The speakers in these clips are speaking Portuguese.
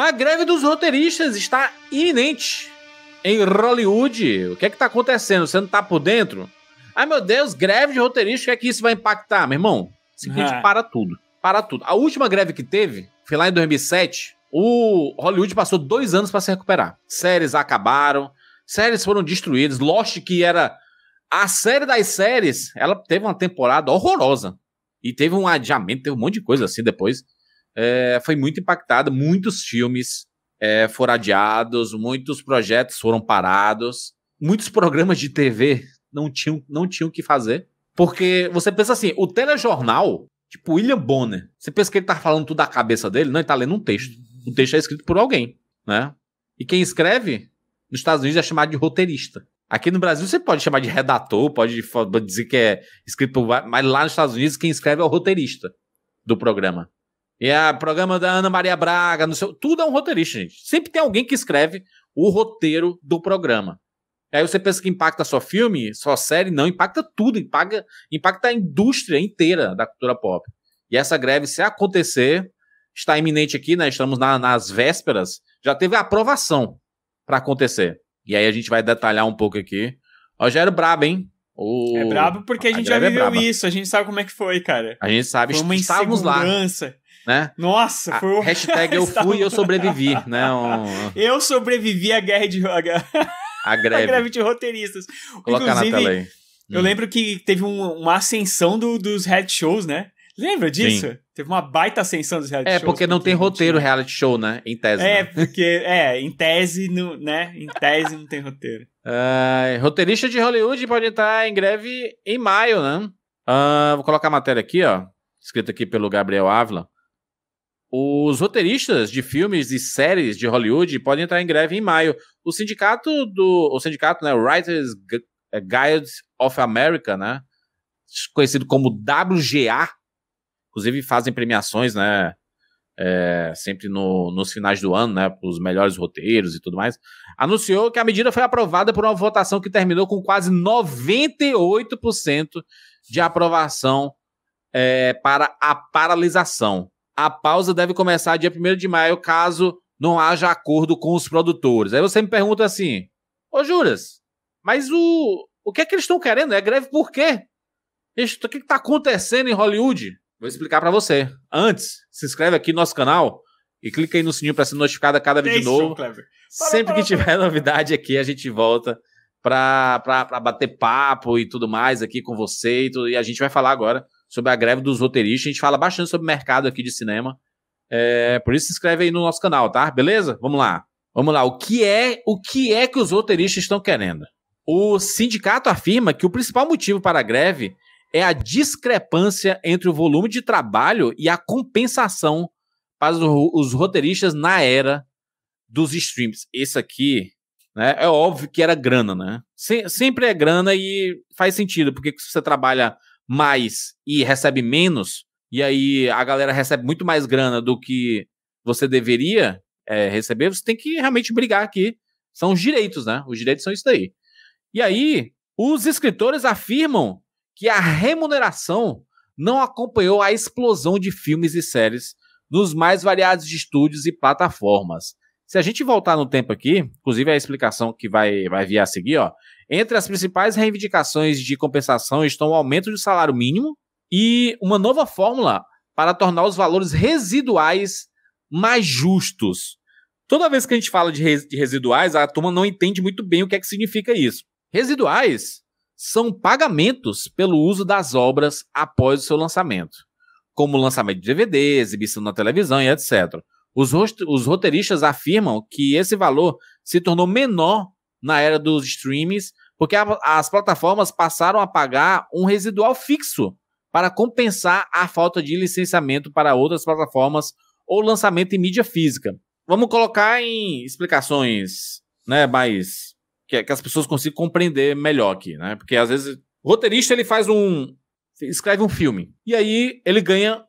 A greve dos roteiristas está iminente em Hollywood. O que é que tá acontecendo? Você não tá por dentro? Ai meu Deus, greve de roteirista, o que é que isso vai impactar, meu irmão? Simplesmente ah. para tudo. Para tudo. A última greve que teve foi lá em 2007. O Hollywood passou dois anos para se recuperar. Séries acabaram, séries foram destruídas. Lost, que era a série das séries, ela teve uma temporada horrorosa. E teve um adiamento, teve um monte de coisa assim depois é, foi muito impactada. Muitos filmes é, foram adiados, muitos projetos foram parados, muitos programas de TV não tinham não tinham o que fazer. Porque você pensa assim, o telejornal, tipo William Bonner, você pensa que ele tá falando tudo da cabeça dele? Não, ele tá lendo um texto. O texto é escrito por alguém, né? E quem escreve, nos Estados Unidos é chamado de roteirista. Aqui no Brasil você pode chamar de redator, pode dizer que é escrito por... Mas lá nos Estados Unidos quem escreve é o roteirista do programa. E a programa da Ana Maria Braga, não sei, tudo é um roteirista, gente. Sempre tem alguém que escreve o roteiro do programa. Aí você pensa que impacta só filme, só série, não, impacta tudo, impacta, impacta a indústria inteira da cultura pop. E essa greve, se acontecer, está iminente aqui, né? Estamos na, nas vésperas, já teve a aprovação para acontecer. E aí a gente vai detalhar um pouco aqui. Rogério Brabo, hein? O... É brabo porque a, a gente já é viveu é isso, a gente sabe como é que foi, cara. A gente sabe, foi uma estávamos lá né? Nossa, foi o... Hashtag eu fui e eu sobrevivi, né? Um... Eu sobrevivi à guerra de... A greve. a greve de roteiristas. Coloca Inclusive, na tela aí. Eu hum. lembro que teve um, uma ascensão do, dos head shows, né? Lembra disso? Sim. Teve uma baita ascensão dos reality é, shows. É, porque não tem roteiro tinha. reality show, né? Em tese. É, né? porque, é, em tese, não, né? Em tese não tem roteiro. Uh, roteirista de Hollywood pode entrar em greve em maio, né? Uh, vou colocar a matéria aqui, ó. Escrita aqui pelo Gabriel Ávila. Os roteiristas de filmes e séries de Hollywood podem entrar em greve em maio. O sindicato do, o sindicato, né, Writers eh, Guides of America, né, conhecido como WGA, inclusive fazem premiações, né, é, sempre no, nos finais do ano, né, para os melhores roteiros e tudo mais, anunciou que a medida foi aprovada por uma votação que terminou com quase 98% de aprovação é, para a paralisação a pausa deve começar dia 1 de maio, caso não haja acordo com os produtores. Aí você me pergunta assim, ô Juras, mas o, o que é que eles estão querendo? É greve por quê? Isso, o que está acontecendo em Hollywood? Vou explicar para você. Antes, se inscreve aqui no nosso canal e clica aí no sininho para ser notificado a cada vídeo Deixa novo. Sempre que tiver novidade aqui, a gente volta para bater papo e tudo mais aqui com você. E, tudo, e a gente vai falar agora sobre a greve dos roteiristas. A gente fala bastante sobre o mercado aqui de cinema. É, por isso se inscreve aí no nosso canal, tá? Beleza? Vamos lá. Vamos lá. O que é, o que é que os roteiristas estão querendo? O sindicato afirma que o principal motivo para a greve é a discrepância entre o volume de trabalho e a compensação para os roteiristas na era dos streams. Esse aqui, né, é óbvio que era grana, né? Se, sempre é grana e faz sentido, porque se você trabalha mais e recebe menos, e aí a galera recebe muito mais grana do que você deveria é, receber, você tem que realmente brigar aqui. São os direitos, né? Os direitos são isso daí. E aí, os escritores afirmam que a remuneração não acompanhou a explosão de filmes e séries nos mais variados estúdios e plataformas. Se a gente voltar no tempo aqui, inclusive a explicação que vai, vai vir a seguir, ó, entre as principais reivindicações de compensação estão o aumento do salário mínimo e uma nova fórmula para tornar os valores residuais mais justos. Toda vez que a gente fala de, res, de residuais, a turma não entende muito bem o que é que significa isso. Residuais são pagamentos pelo uso das obras após o seu lançamento, como lançamento de DVD, exibição na televisão e etc. Os, os roteiristas afirmam que esse valor se tornou menor na era dos streams, porque a, as plataformas passaram a pagar um residual fixo para compensar a falta de licenciamento para outras plataformas ou lançamento em mídia física. Vamos colocar em explicações, né, mais que, que as pessoas consigam compreender melhor aqui, né? Porque às vezes o roteirista ele faz um escreve um filme e aí ele ganha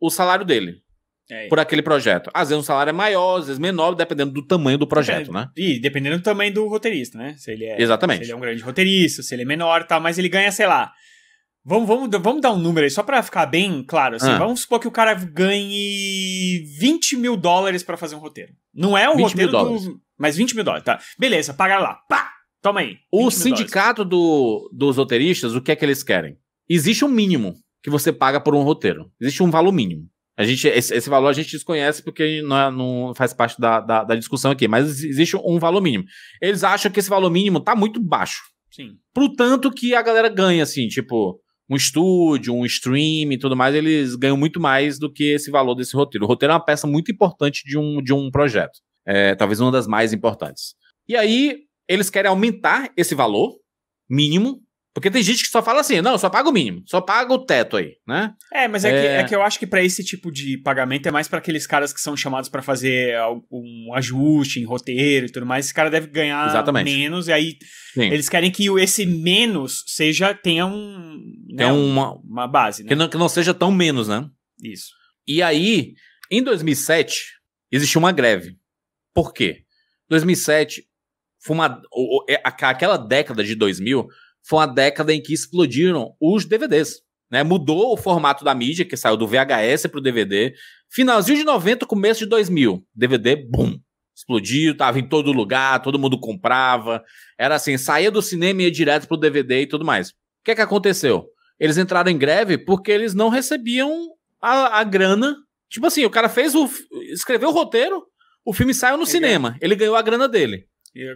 o salário dele. É. por aquele projeto. Às vezes um salário é maior, às vezes menor, dependendo do tamanho do projeto, né? E dependendo do tamanho do roteirista, né? Se ele é, Exatamente. Se ele é um grande roteirista, se ele é menor e tal, mas ele ganha, sei lá. Vamos, vamos, vamos dar um número aí, só pra ficar bem claro. Assim, ah. Vamos supor que o cara ganhe 20 mil dólares para fazer um roteiro. Não é o roteiro do. Mas 20 mil dólares, tá. Beleza, paga lá. Pá! Toma aí. O sindicato do, dos roteiristas, o que é que eles querem? Existe um mínimo que você paga por um roteiro. Existe um valor mínimo. A gente, esse, esse, valor a gente desconhece porque não, é, não faz parte da, da, da, discussão aqui, mas existe um valor mínimo. Eles acham que esse valor mínimo tá muito baixo. Sim. Pro tanto que a galera ganha, assim, tipo, um estúdio, um stream e tudo mais, eles ganham muito mais do que esse valor desse roteiro. O roteiro é uma peça muito importante de um, de um projeto. É, talvez uma das mais importantes. E aí, eles querem aumentar esse valor mínimo porque tem gente que só fala assim, não, só paga o mínimo, só paga o teto aí, né? É, mas é, é... Que, é que eu acho que para esse tipo de pagamento é mais para aqueles caras que são chamados para fazer algum ajuste em roteiro e tudo mais. Esse cara deve ganhar Exatamente. menos, e aí Sim. eles querem que esse menos seja, tenha um, né, uma, uma base, né? Que não, que não seja tão menos, né? Isso. E aí, em 2007, existiu uma greve. Por quê? 2007, foi uma, aquela década de 2000 foi uma década em que explodiram os DVDs. Né? Mudou o formato da mídia, que saiu do VHS para o DVD. Finalzinho de 90, começo de 2000. DVD, bum, explodiu, estava em todo lugar, todo mundo comprava. Era assim, saía do cinema e ia direto pro DVD e tudo mais. O que é que aconteceu? Eles entraram em greve porque eles não recebiam a, a grana. Tipo assim, o cara fez o. escreveu o roteiro, o filme saiu no cinema, ele ganhou a grana dele.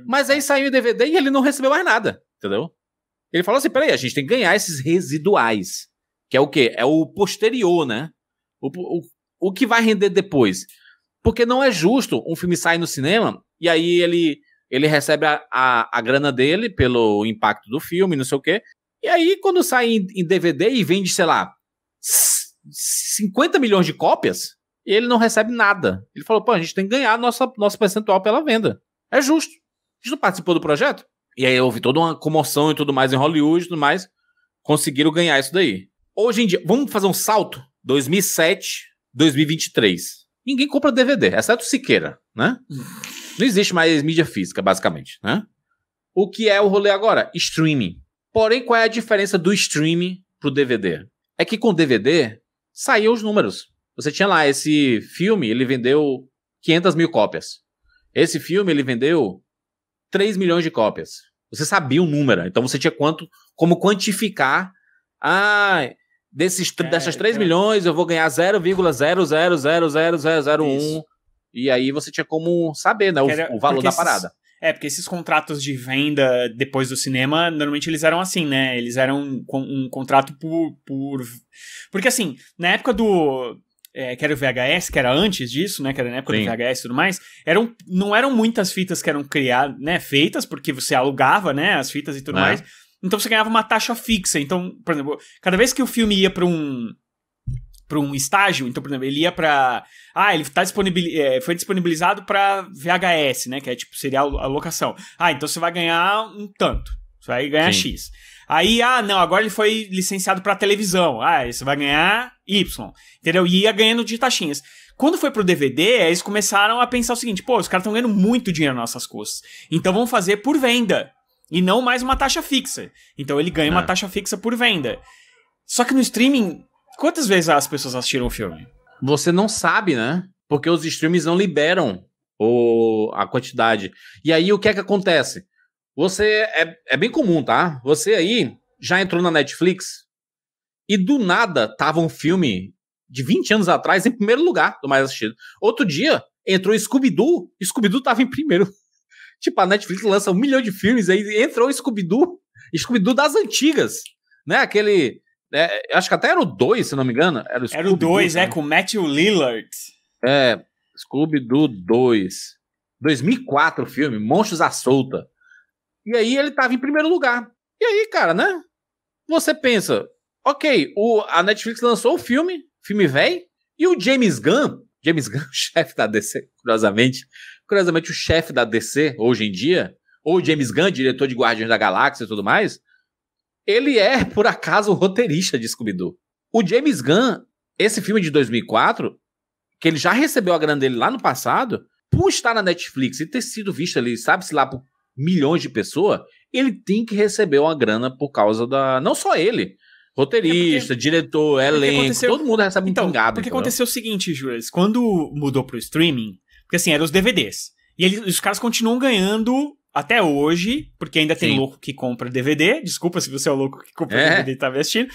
Mas aí saiu em DVD e ele não recebeu mais nada, entendeu? Ele falou assim: peraí, a gente tem que ganhar esses residuais. Que é o quê? É o posterior, né? O, o, o que vai render depois. Porque não é justo um filme sair no cinema e aí ele, ele recebe a, a, a grana dele pelo impacto do filme, não sei o quê. E aí, quando sai em, em DVD e vende, sei lá, 50 milhões de cópias, ele não recebe nada. Ele falou, pô, a gente tem que ganhar nossa, nosso percentual pela venda. É justo. A gente não participou do projeto? E aí houve toda uma comoção e tudo mais em Hollywood e tudo mais. Conseguiram ganhar isso daí. Hoje em dia, vamos fazer um salto? 2007, 2023. Ninguém compra DVD, exceto Siqueira, né? Não existe mais mídia física, basicamente, né? O que é o rolê agora? Streaming. Porém, qual é a diferença do streaming pro DVD? É que com DVD, saíam os números. Você tinha lá esse filme, ele vendeu 500 mil cópias. Esse filme, ele vendeu 3 milhões de cópias. Você sabia o número, né? então você tinha quanto, como quantificar. Ah, desses, é, dessas 3 então milhões eu vou ganhar 0,0000001. Isso. E aí você tinha como saber, né, o, Era, o valor da esses, parada. É, porque esses contratos de venda depois do cinema, normalmente eles eram assim, né? Eles eram um, um contrato por, por. Porque assim, na época do é, que era o VHS, que era antes disso, né? Que era na época Sim. do VHS e tudo mais, eram, não eram muitas fitas que eram criadas, né? Feitas, porque você alugava, né? As fitas e tudo é. mais. Então você ganhava uma taxa fixa. Então, por exemplo, cada vez que o filme ia para um para um estágio, então, por exemplo, ele ia para ah, ele tá disponibil... É, foi disponibilizado para VHS, né, que é tipo seria a locação. Ah, então você vai ganhar um tanto. Você vai ganhar Sim. X. Aí, ah, não, agora ele foi licenciado para televisão. Ah, você vai ganhar Y. Entendeu? E ia ganhando de taxinhas. Quando foi pro DVD, é, eles começaram a pensar o seguinte: pô, os caras estão ganhando muito dinheiro nas nossas custas. Então vamos fazer por venda. E não mais uma taxa fixa. Então ele ganha uma é. taxa fixa por venda. Só que no streaming, quantas vezes as pessoas assistiram o filme? Você não sabe, né? Porque os streams não liberam o, a quantidade. E aí o que é que acontece? Você é, é bem comum, tá? Você aí já entrou na Netflix e do nada tava um filme de 20 anos atrás em primeiro lugar do mais assistido. Outro dia entrou Scooby-Doo, Scooby-Doo tava em primeiro. tipo, a Netflix lança um milhão de filmes aí entrou Scooby-Doo, Scooby-Doo das antigas, né? Aquele é, acho que até era o 2, se não me engano. Era o, era o 2, é, né, né? com Matthew Lillard. É, Scooby-Doo 2. 2004 o filme, Monstros à Solta. E aí ele tava em primeiro lugar. E aí, cara, né? Você pensa, ok, o, a Netflix lançou o filme, filme velho, e o James Gunn, James Gunn, chefe da DC, curiosamente, curiosamente o chefe da DC hoje em dia, ou James Gunn, diretor de Guardiões da Galáxia e tudo mais, ele é, por acaso, o roteirista de Scooby-Doo. O James Gunn, esse filme de 2004, que ele já recebeu a grana dele lá no passado, por estar na Netflix e ter sido visto ali, sabe-se lá por milhões de pessoas, ele tem que receber uma grana por causa da. Não só ele. Roteirista, é porque, diretor, é, elenco, aconteceu... todo mundo recebe então, um pingado. Porque entendeu? aconteceu o seguinte, Júlio, quando mudou pro streaming, porque assim, eram os DVDs. E os caras continuam ganhando até hoje, porque ainda tem Sim. louco que compra DVD. Desculpa se você é o louco que compra é. DVD e tá assistindo.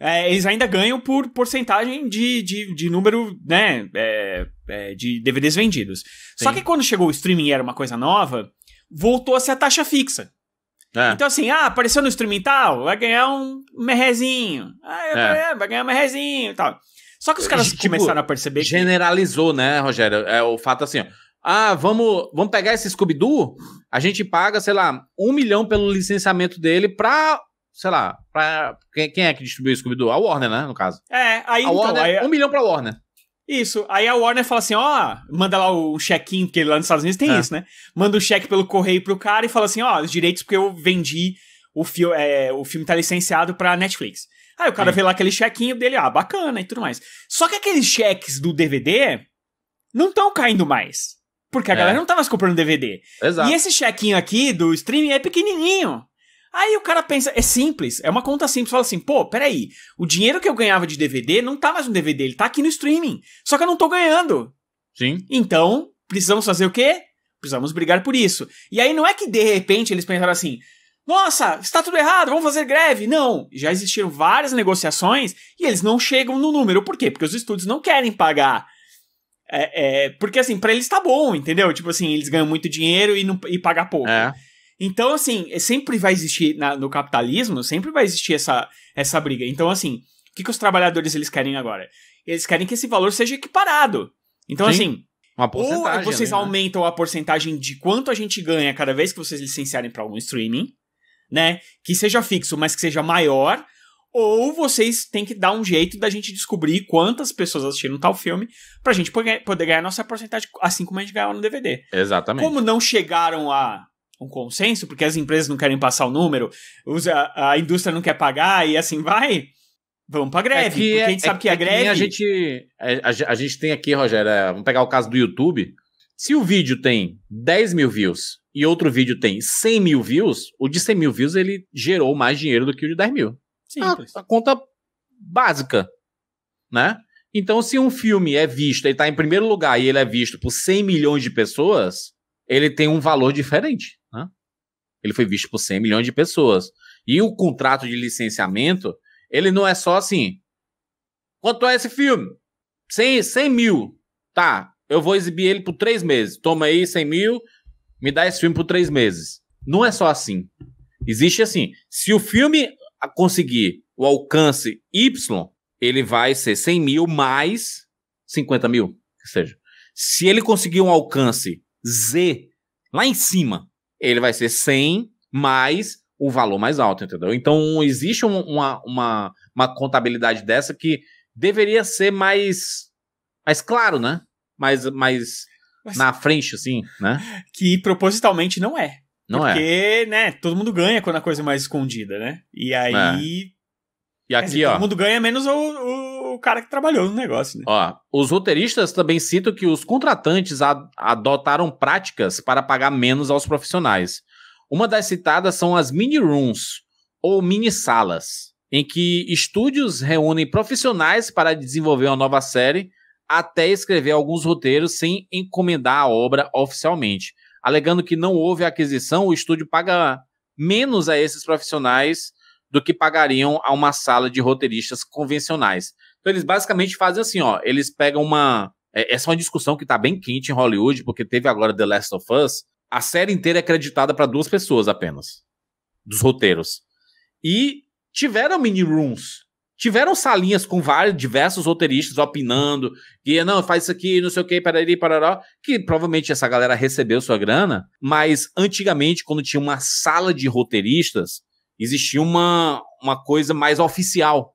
É, eles ainda ganham por porcentagem de, de, de número, né? É, é de DVDs vendidos. Sim. Só que quando chegou o streaming e era uma coisa nova, voltou a ser a taxa fixa. É. Então, assim, ah, apareceu no instrumental, vai ganhar um merrezinho. Ah, é. é. vai ganhar um merrezinho e tal. Só que os caras tipo, começaram a perceber. Generalizou, que... né, Rogério? É o fato assim, ó. Ah, vamos, vamos pegar esse Scooby-Doo, a gente paga, sei lá, um milhão pelo licenciamento dele pra, sei lá, pra. Quem, quem é que distribuiu o Scooby-Doo? A Warner, né, no caso. É, aí a então, Warner, aí... Um milhão pra Warner. Isso. Aí a Warner fala assim: ó, manda lá o check-in, porque lá nos Estados Unidos tem é. isso, né? Manda o cheque pelo correio pro cara e fala assim: ó, os direitos porque eu vendi o filme, é, o filme tá licenciado pra Netflix. Aí o cara Sim. vê lá aquele chequinho dele, ah, bacana e tudo mais. Só que aqueles cheques do DVD não estão caindo mais. Porque a é. galera não tá mais comprando DVD. Exato. E esse chequinho aqui do streaming é pequenininho. Aí o cara pensa, é simples, é uma conta simples. Fala assim, pô, peraí, o dinheiro que eu ganhava de DVD não tá mais no DVD, ele tá aqui no streaming. Só que eu não tô ganhando. Sim. Então, precisamos fazer o quê? Precisamos brigar por isso. E aí não é que de repente eles pensaram assim, nossa, está tudo errado, vamos fazer greve. Não, já existiram várias negociações e eles não chegam no número. Por quê? Porque os estúdios não querem pagar. É, é, porque assim, para eles tá bom, entendeu? Tipo assim, eles ganham muito dinheiro e, não, e pagar pouco. É. Então, assim, é, sempre vai existir na, no capitalismo, sempre vai existir essa, essa briga. Então, assim, o que, que os trabalhadores eles querem agora? Eles querem que esse valor seja equiparado. Então, Sim. assim, uma ou vocês ali, né? aumentam a porcentagem de quanto a gente ganha cada vez que vocês licenciarem para algum streaming, né? Que seja fixo, mas que seja maior. Ou vocês têm que dar um jeito da gente descobrir quantas pessoas assistiram tal filme pra gente poder ganhar nossa porcentagem, assim como a gente ganhava no DVD. Exatamente. Como não chegaram a um consenso, porque as empresas não querem passar o número, a, a indústria não quer pagar e assim vai, vamos pra greve. É que, porque a gente é, sabe que, é que a greve. Que é, a, gente, a, a, gente tem aqui, Rogério, é, vamos pegar o caso do YouTube. Se o vídeo tem 10 mil views e outro vídeo tem 100 mil views, o de 100 mil views ele gerou mais dinheiro do que o de 10 mil. Sim. Ah, a conta básica, né? Então, se um filme é visto, ele está em primeiro lugar e ele é visto por 100 milhões de pessoas, ele tem um valor diferente ele foi visto por 100 milhões de pessoas. E o contrato de licenciamento, ele não é só assim. Quanto é esse filme? 100, 100 mil. Tá, eu vou exibir ele por três meses. Toma aí 100 mil, me dá esse filme por três meses. Não é só assim. Existe assim. Se o filme conseguir o alcance Y, ele vai ser 100 mil mais 50 mil, Ou seja. Se ele conseguir um alcance Z, lá em cima, ele vai ser 100 mais o valor mais alto, entendeu? Então, existe uma, uma, uma contabilidade dessa que deveria ser mais, mais claro, né? Mais, mais Mas... na frente, assim, né? Que propositalmente não é. Não porque, é. Porque, né, todo mundo ganha quando a coisa é mais escondida, né? E é. aí. É. E aqui, dizer, ó. Todo mundo ganha menos o, o o cara que trabalhou no negócio. Né? Ó, os roteiristas também citam que os contratantes adotaram práticas para pagar menos aos profissionais. Uma das citadas são as mini rooms ou mini salas, em que estúdios reúnem profissionais para desenvolver uma nova série até escrever alguns roteiros sem encomendar a obra oficialmente. Alegando que não houve aquisição, o estúdio paga menos a esses profissionais do que pagariam a uma sala de roteiristas convencionais. Então eles basicamente fazem assim, ó, eles pegam uma é, essa é uma discussão que tá bem quente em Hollywood, porque teve agora The Last of Us, a série inteira é creditada para duas pessoas apenas dos roteiros. E tiveram mini rooms, tiveram salinhas com vários diversos roteiristas opinando, que não, faz isso aqui, não sei o que, parari, parará, que provavelmente essa galera recebeu sua grana, mas antigamente quando tinha uma sala de roteiristas, existia uma, uma coisa mais oficial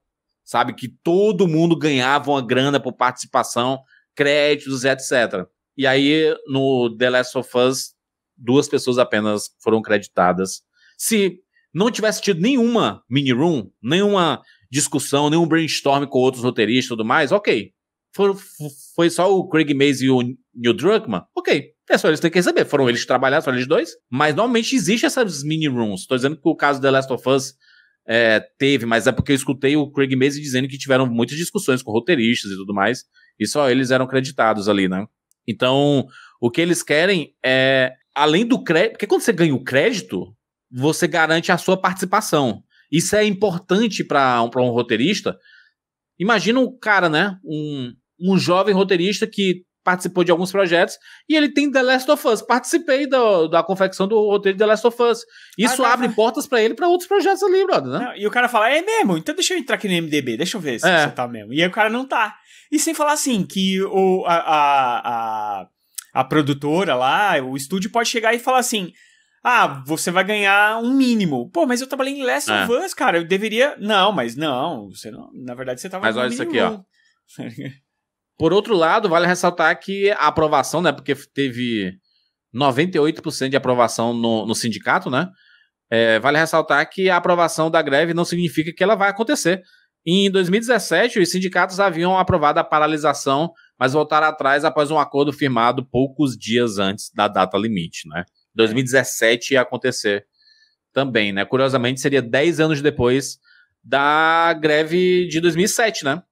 sabe? Que todo mundo ganhava uma grana por participação, créditos, etc. E aí, no The Last of Us, duas pessoas apenas foram creditadas. Se não tivesse tido nenhuma mini-room, nenhuma discussão, nenhum brainstorm com outros roteiristas e tudo mais, ok. Foi, foi só o Craig Mays e o Neil Druckmann? Ok. É só eles têm que receber. Foram eles que trabalharam, só eles dois. Mas normalmente existe essas mini-rooms. Estou dizendo que o caso do The Last of Us é, teve, mas é porque eu escutei o Craig Mason dizendo que tiveram muitas discussões com roteiristas e tudo mais, e só eles eram creditados ali, né? Então, o que eles querem é, além do crédito, porque quando você ganha o crédito, você garante a sua participação. Isso é importante para um, um roteirista. Imagina um cara, né? Um, um jovem roteirista que participou de alguns projetos, e ele tem The Last of Us. Participei do, da confecção do roteiro de The Last of Us. Isso ah, abre cara... portas para ele para outros projetos ali, brother, né? Não, e o cara fala, é mesmo, então deixa eu entrar aqui no MDB, deixa eu ver se é. você tá mesmo. E aí o cara não tá. E sem falar assim, que o, a, a, a, a produtora lá, o estúdio pode chegar e falar assim, ah, você vai ganhar um mínimo. Pô, mas eu trabalhei em Last é. of Us, cara. Eu deveria. Não, mas não. Você não. Na verdade, você tava. Mas olha isso aqui, ó. Por outro lado, vale ressaltar que a aprovação, né? Porque teve 98% de aprovação no, no sindicato, né? É, vale ressaltar que a aprovação da greve não significa que ela vai acontecer. Em 2017, os sindicatos haviam aprovado a paralisação, mas voltaram atrás após um acordo firmado poucos dias antes da data limite, né? 2017 ia acontecer também, né? Curiosamente, seria 10 anos depois da greve de 2007, né?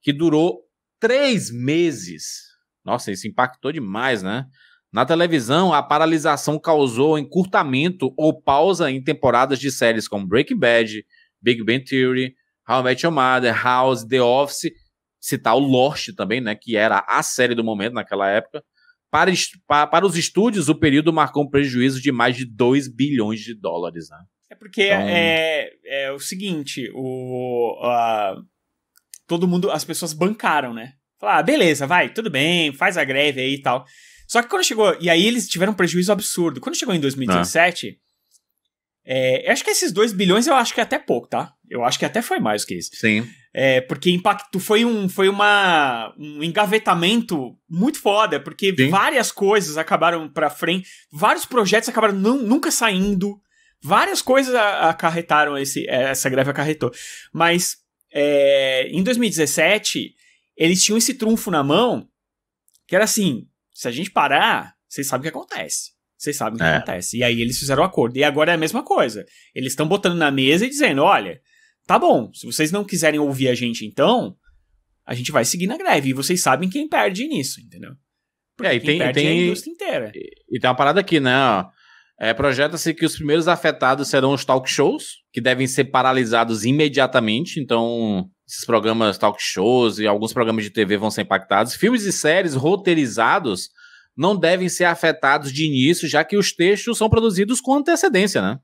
Que durou três meses. Nossa, isso impactou demais, né? Na televisão, a paralisação causou encurtamento ou pausa em temporadas de séries como Breaking Bad, Big Bang Theory, How I Met Your Mother, House, The Office, citar o Lost também, né, que era a série do momento naquela época. Para, para, para os estúdios, o período marcou um prejuízo de mais de 2 bilhões de dólares. Né? É porque então... é, é o seguinte, o, todo mundo, as pessoas bancaram, né? Falaram, ah, beleza, vai, tudo bem, faz a greve aí e tal. Só que quando chegou, e aí eles tiveram um prejuízo absurdo. Quando chegou em 2017, é, eu acho que esses 2 bilhões eu acho que é até pouco, tá? Eu acho que até foi mais do que isso. Sim. É, porque impacto foi um foi uma, um engavetamento muito foda, porque Sim. várias coisas acabaram para frente, vários projetos acabaram nunca saindo, várias coisas acarretaram esse é, essa greve acarretou. Mas é, em 2017, eles tinham esse trunfo na mão, que era assim: se a gente parar, vocês sabem o que acontece. Vocês sabem o que é. acontece. E aí eles fizeram o um acordo. E agora é a mesma coisa. Eles estão botando na mesa e dizendo: olha, tá bom, se vocês não quiserem ouvir a gente então, a gente vai seguir na greve. E vocês sabem quem perde nisso, entendeu? Porque é, e tem, perde tem, é a indústria inteira. E, e tem uma parada aqui, né? É, Projeta-se que os primeiros afetados serão os talk shows, que devem ser paralisados imediatamente. Então, esses programas talk shows e alguns programas de TV vão ser impactados. Filmes e séries roteirizados não devem ser afetados de início, já que os textos são produzidos com antecedência, né?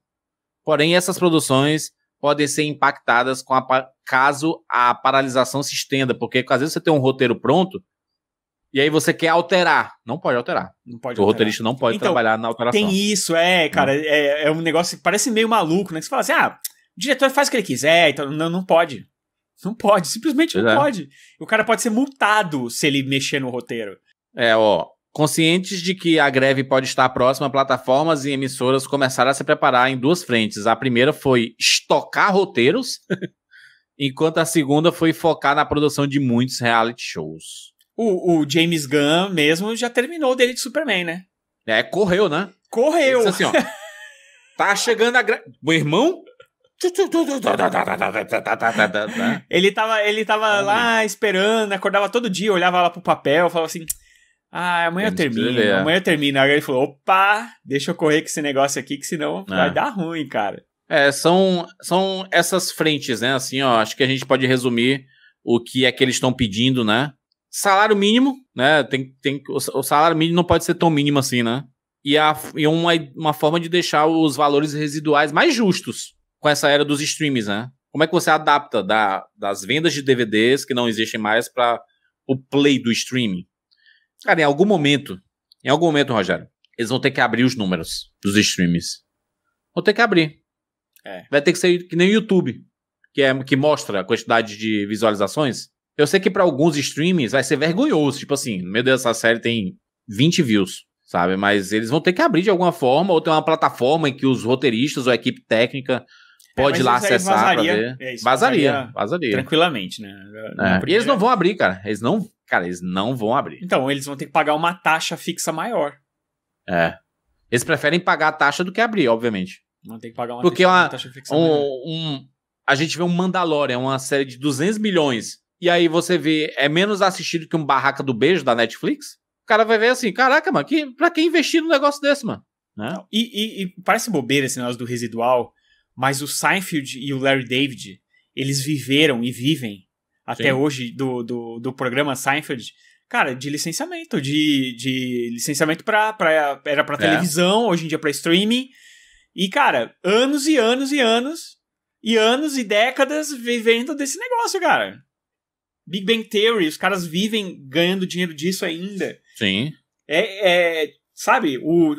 Porém, essas produções podem ser impactadas a, caso a paralisação se estenda, porque às vezes você tem um roteiro pronto, e aí você quer alterar. Não pode alterar. Não pode o alterar. roteirista não pode então, trabalhar na alteração. Tem isso, é, cara. Hum. É, é um negócio que parece meio maluco, né? Que você fala assim, ah, o diretor faz o que ele quiser. Então, não, não pode. Não pode, simplesmente pois não é. pode. O cara pode ser multado se ele mexer no roteiro. É, ó. Conscientes de que a greve pode estar próxima, plataformas e emissoras começaram a se preparar em duas frentes. A primeira foi estocar roteiros, enquanto a segunda foi focar na produção de muitos reality shows. O, o James Gunn mesmo já terminou dele de Superman, né? É, correu, né? Correu. Assim, ó, tá chegando a Meu irmão, ele tava, ele tava ah, lá esperando, acordava todo dia, olhava lá pro papel, falava assim: Ah, amanhã eu termino, amanhã eu termino. Aí ele falou: opa, deixa eu correr com esse negócio aqui, que senão vai dar ruim, cara. É, são, são essas frentes, né? Assim, ó, acho que a gente pode resumir o que é que eles estão pedindo, né? salário mínimo, né? Tem, tem, o salário mínimo não pode ser tão mínimo assim, né? E, a, e uma, uma forma de deixar os valores residuais mais justos com essa era dos streams, né? Como é que você adapta da, das vendas de DVDs que não existem mais para o play do streaming? Cara, em algum momento, em algum momento, Rogério, eles vão ter que abrir os números dos streams. Vão ter que abrir. É. Vai ter que ser que nem o YouTube, que, é, que mostra a quantidade de visualizações. Eu sei que para alguns streamings vai ser vergonhoso, tipo assim, meu Deus, essa série tem 20 views, sabe? Mas eles vão ter que abrir de alguma forma, ou ter uma plataforma em que os roteiristas ou a equipe técnica é, pode é, ir lá acessar vazaria, pra ver. É isso, vazaria, vazaria, Tranquilamente, né? É. E eles não vão abrir, cara. Eles não. Cara, eles não vão abrir. Então, eles vão ter que pagar uma taxa fixa maior. É. Eles preferem pagar a taxa do que abrir, obviamente. Não tem que pagar uma, Porque taxa, uma, taxa fixa um, maior. Um, a gente vê um Mandalorian, uma série de 200 milhões e aí você vê, é menos assistido que um Barraca do Beijo da Netflix, o cara vai ver assim, caraca, mano, que, pra que investir num negócio desse, mano? Né? E, e, e parece bobeira esse negócio do residual, mas o Seinfeld e o Larry David, eles viveram e vivem até Sim. hoje do, do, do programa Seinfeld, cara, de licenciamento, de, de licenciamento pra, pra, era pra é. televisão, hoje em dia pra streaming. E, cara, anos e anos e anos e anos e décadas vivendo desse negócio, cara. Big Bang Theory, os caras vivem ganhando dinheiro disso ainda. Sim. É, é sabe, o,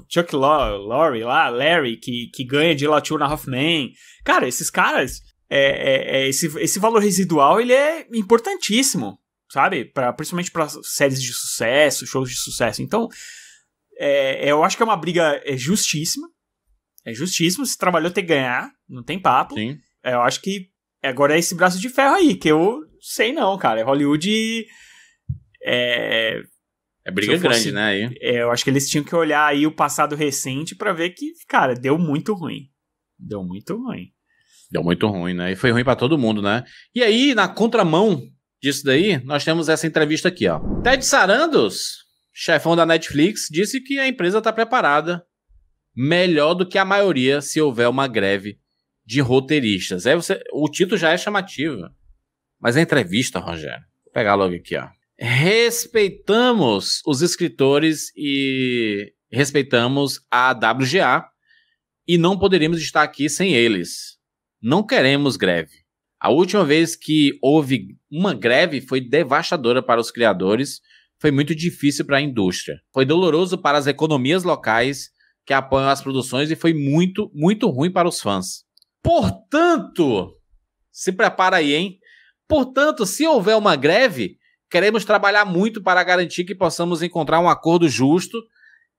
o Chuck Lorre lá, Larry, que, que ganha de na Hoffman. Cara, esses caras, é, é, é, esse, esse valor residual, ele é importantíssimo, sabe? Pra, principalmente para séries de sucesso, shows de sucesso. Então, é, é, eu acho que é uma briga justíssima. É justíssimo, se trabalhou ter que ganhar, não tem papo. Sim. Eu acho que agora é esse braço de ferro aí, que eu sei não, cara. Hollywood é. É briga fosse, grande, né? Aí. É, eu acho que eles tinham que olhar aí o passado recente para ver que, cara, deu muito ruim. Deu muito ruim. Deu muito ruim, né? E foi ruim para todo mundo, né? E aí, na contramão disso daí, nós temos essa entrevista aqui, ó. Ted Sarandos, chefão da Netflix, disse que a empresa está preparada melhor do que a maioria se houver uma greve de roteiristas. É, você, o título já é chamativo. Mas a entrevista, Rogério. Vou pegar logo aqui, ó. Respeitamos os escritores e respeitamos a WGA e não poderíamos estar aqui sem eles. Não queremos greve. A última vez que houve uma greve foi devastadora para os criadores, foi muito difícil para a indústria. Foi doloroso para as economias locais que apoiam as produções e foi muito, muito ruim para os fãs. Portanto, se prepara aí, hein? Portanto, se houver uma greve, queremos trabalhar muito para garantir que possamos encontrar um acordo justo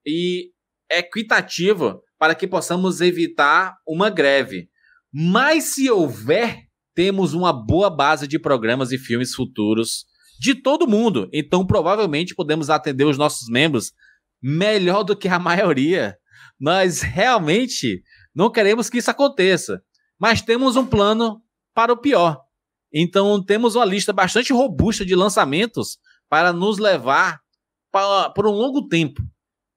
e equitativo para que possamos evitar uma greve. Mas se houver, temos uma boa base de programas e filmes futuros de todo mundo. Então, provavelmente podemos atender os nossos membros melhor do que a maioria. Nós realmente não queremos que isso aconteça, mas temos um plano para o pior. Então temos uma lista bastante robusta de lançamentos para nos levar por um longo tempo.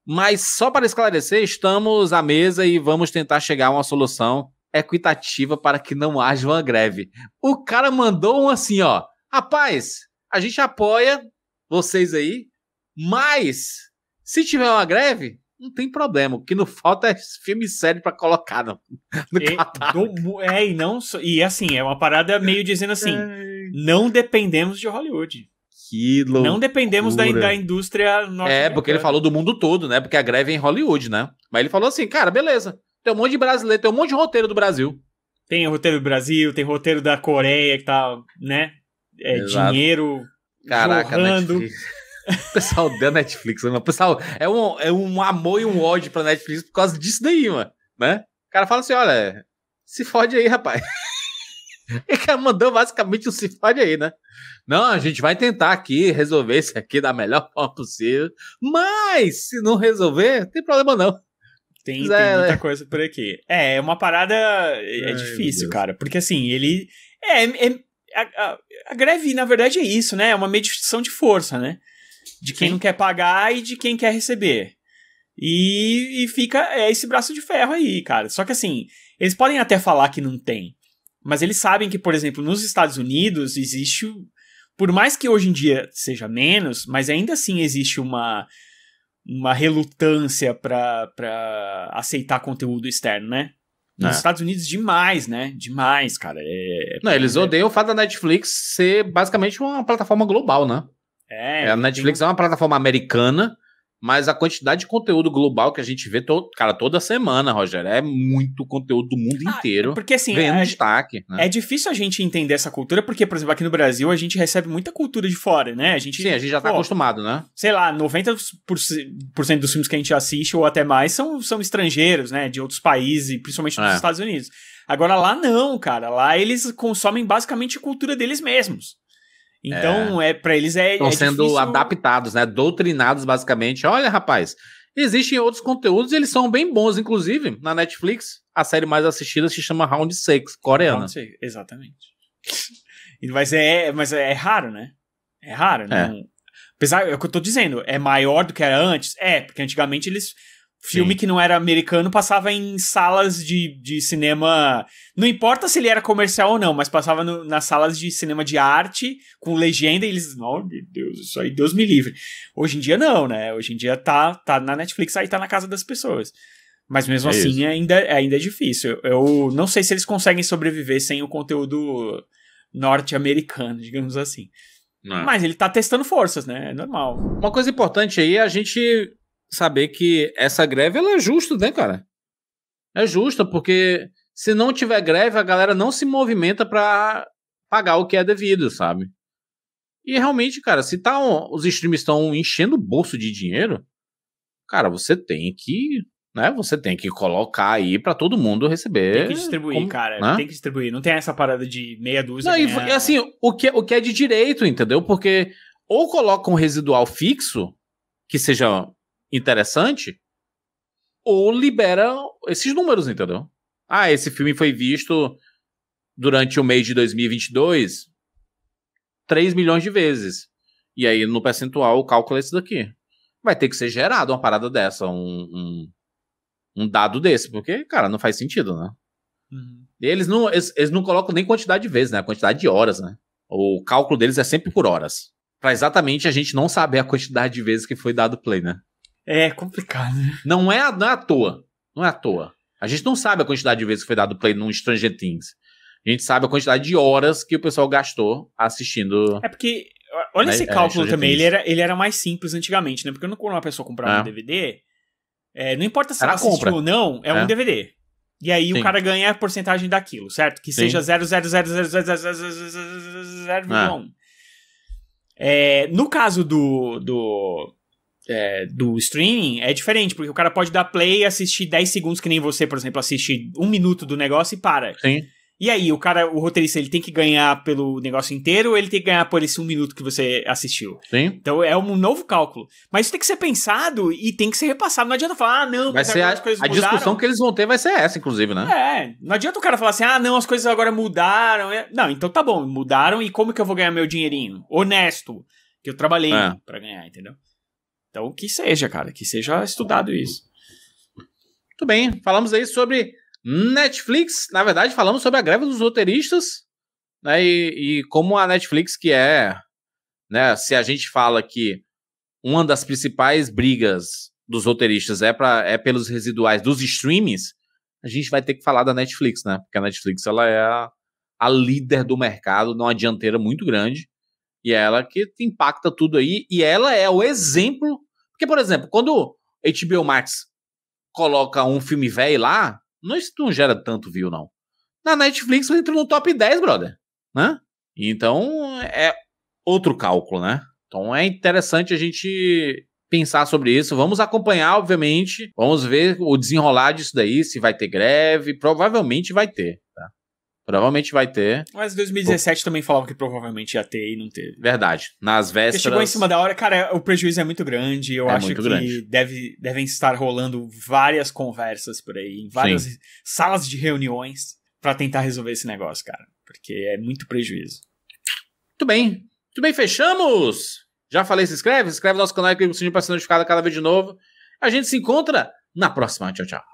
Mas só para esclarecer, estamos à mesa e vamos tentar chegar a uma solução equitativa para que não haja uma greve. O cara mandou um assim, ó. Rapaz, a gente apoia vocês aí, mas se tiver uma greve, não tem problema. O que não falta é filme sério para colocar no, no e, do, é, e não e assim, é uma parada meio dizendo assim, não dependemos de Hollywood. Que loucura. Não dependemos da, da indústria É, porque ele falou do mundo todo, né? Porque a greve é em Hollywood, né? Mas ele falou assim, cara, beleza. Tem um monte de brasileiro, tem um monte de roteiro do Brasil. Tem roteiro do Brasil, tem roteiro da Coreia que tá, né? É, dinheiro Caraca, jorrando. Netflix. O pessoal da Netflix, né, mano. O pessoal é um, é um amor e um ódio pra Netflix por causa disso daí, mano. Né? O cara fala assim: olha, se fode aí, rapaz. O cara mandou basicamente o um se fode aí, né? Não, a gente vai tentar aqui resolver isso aqui da melhor forma possível. Mas se não resolver, não tem problema não. Tem, é, tem muita é. coisa por aqui. É, é uma parada. É, é Ai, difícil, cara. Porque assim, ele. É, é a, a, a, greve, na verdade, é isso, né? É uma medição de força, né? de quem Sim. não quer pagar e de quem quer receber. E, e fica é esse braço de ferro aí, cara. Só que assim, eles podem até falar que não tem, mas eles sabem que, por exemplo, nos Estados Unidos existe, por mais que hoje em dia seja menos, mas ainda assim existe uma uma relutância para aceitar conteúdo externo, né? Nos é. Estados Unidos, demais, né? Demais, cara. É, é, não, eles é... odeiam o fato da Netflix ser basicamente uma plataforma global, né? É, é, a Netflix tem... é uma plataforma americana, mas a quantidade de conteúdo global que a gente vê, todo, cara, toda semana, Roger, é muito conteúdo do mundo ah, inteiro. Ah, porque assim, ganhando é, destaque. Né? É difícil a gente entender essa cultura, porque, por exemplo, aqui no Brasil a gente recebe muita cultura de fora, né? A gente, Sim, a gente já tá acostumado, né? Sei lá, 90% dos filmes que a gente assiste, ou até mais, são, são estrangeiros, né? De outros países, principalmente dos é. Estados Unidos. Agora lá não, cara. Lá eles consomem basicamente a cultura deles mesmos. Então, é, é para eles é. Estão é sendo difícil... adaptados, né? Doutrinados, basicamente. Olha, rapaz, existem outros conteúdos e eles são bem bons, inclusive, na Netflix. A série mais assistida se chama Round 6, coreana. Round 6, exatamente. mas, é, mas é, é raro, né? É raro, né? É. Apesar, é o que eu tô dizendo, é maior do que era antes? É, porque antigamente eles filme Sim. que não era americano passava em salas de, de cinema. Não importa se ele era comercial ou não, mas passava no, nas salas de cinema de arte, com legenda, e eles. Oh, meu Deus, isso aí, Deus me livre. Hoje em dia não, né? Hoje em dia tá, tá na Netflix, aí tá na casa das pessoas. Mas mesmo é assim ainda, ainda é difícil. Eu não sei se eles conseguem sobreviver sem o conteúdo norte-americano, digamos assim. É. Mas ele tá testando forças, né? É normal. Uma coisa importante aí é a gente saber que essa greve ela é justa, né, cara? É justa, porque se não tiver greve, a galera não se movimenta para pagar o que é devido, sabe? E realmente, cara, se tá um, os streams estão enchendo o bolso de dinheiro, cara, você tem que, né? Você tem que colocar aí para todo mundo receber. Tem que distribuir, como, cara. Né? Tem que distribuir. Não tem essa parada de meia dúzia. Não, ganhar... e é assim, o que, é, o que é de direito, entendeu? Porque ou coloca um residual fixo, que seja interessante, ou libera esses números, entendeu? Ah, esse filme foi visto durante o mês de 2022 3 milhões de vezes. E aí, no percentual, o cálculo é esse daqui. Vai ter que ser gerado uma parada dessa, um, um, um dado desse, porque, cara, não faz sentido, né? Uhum. Eles, não, eles, eles, não colocam nem quantidade de vezes, né? A quantidade de horas, né? O cálculo deles é sempre por horas. Pra exatamente a gente não saber a quantidade de vezes que foi dado play, né? É complicado. Não é, não é à toa. Não é à toa. A gente não sabe a quantidade de vezes que foi dado play num Stranger Things. A gente sabe a quantidade de horas que o pessoal gastou assistindo. É porque, olha esse cálculo é, também, ele era, ele era mais simples antigamente, né? Porque quando uma pessoa comprava é. um DVD, é, não importa se era ela assistiu compra. ou não, é, um DVD. E aí Sim. o cara ganha a porcentagem daquilo, certo? Que seja 0,0000001. É. No caso do, do é, do streaming é diferente, porque o cara pode dar play e assistir 10 segundos, que nem você, por exemplo, assiste um minuto do negócio e para. Sim. E aí, o cara, o roteirista, ele tem que ganhar pelo negócio inteiro ou ele tem que ganhar por esse um minuto que você assistiu? Sim. Então é um novo cálculo. Mas isso tem que ser pensado e tem que ser repassado. Não adianta falar, ah, não, vai ser a, a discussão que eles vão ter vai ser essa, inclusive, né? É. Não adianta o cara falar assim, ah, não, as coisas agora mudaram. É, não, então tá bom, mudaram e como que eu vou ganhar meu dinheirinho? Honesto, que eu trabalhei é. para ganhar, entendeu? Então, que seja, cara, que seja estudado isso. Muito bem, falamos aí sobre Netflix. Na verdade, falamos sobre a greve dos roteiristas, né? E, e como a Netflix, que é, né? Se a gente fala que uma das principais brigas dos roteiristas é, pra, é pelos residuais dos streamings, a gente vai ter que falar da Netflix, né? Porque a Netflix ela é a, a líder do mercado, numa dianteira muito grande. E é ela que impacta tudo aí. E ela é o exemplo porque, por exemplo, quando HBO Max coloca um filme velho lá, não, isso não gera tanto view, não. Na Netflix ele entra no top 10, brother. Né? Então é outro cálculo, né? Então é interessante a gente pensar sobre isso. Vamos acompanhar, obviamente. Vamos ver o desenrolar disso daí, se vai ter greve. Provavelmente vai ter. Provavelmente vai ter. Mas 2017 Pô. também falava que provavelmente ia ter e não teve. Verdade. Nas vésperas. Porque chegou em cima da hora, cara, o prejuízo é muito grande. Eu é acho que grande. Deve, devem estar rolando várias conversas por aí, em várias Sim. salas de reuniões, para tentar resolver esse negócio, cara. Porque é muito prejuízo. Muito bem. Muito bem, fechamos! Já falei, se inscreve, se inscreve no nosso canal e clica no sininho para ser notificado cada vez de novo. A gente se encontra na próxima. Tchau, tchau.